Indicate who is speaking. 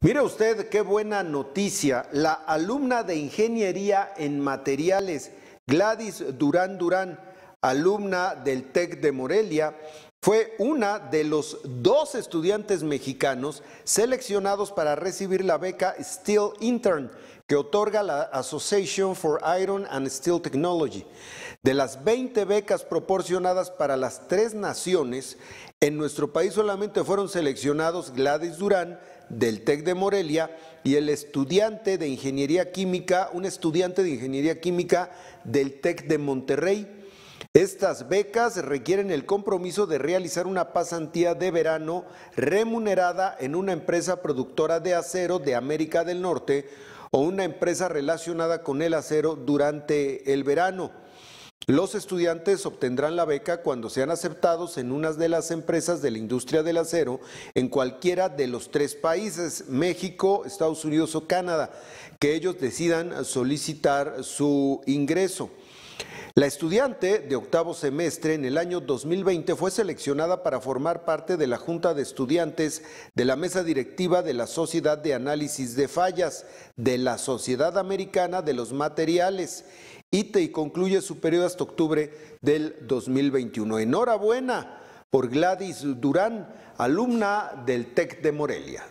Speaker 1: Mire usted qué buena noticia. La alumna de Ingeniería en Materiales, Gladys Durán Durán, alumna del TEC de Morelia, fue una de los dos estudiantes mexicanos seleccionados para recibir la beca Steel Intern que otorga la Association for Iron and Steel Technology. De las 20 becas proporcionadas para las tres naciones, en nuestro país solamente fueron seleccionados Gladys Durán, del TEC de Morelia y el estudiante de Ingeniería Química, un estudiante de Ingeniería Química del TEC de Monterrey. Estas becas requieren el compromiso de realizar una pasantía de verano remunerada en una empresa productora de acero de América del Norte o una empresa relacionada con el acero durante el verano. Los estudiantes obtendrán la beca cuando sean aceptados en una de las empresas de la industria del acero en cualquiera de los tres países, México, Estados Unidos o Canadá, que ellos decidan solicitar su ingreso. La estudiante de octavo semestre en el año 2020 fue seleccionada para formar parte de la Junta de Estudiantes de la Mesa Directiva de la Sociedad de Análisis de Fallas de la Sociedad Americana de los Materiales ITE y concluye su periodo hasta octubre del 2021. Enhorabuena por Gladys Durán, alumna del TEC de Morelia.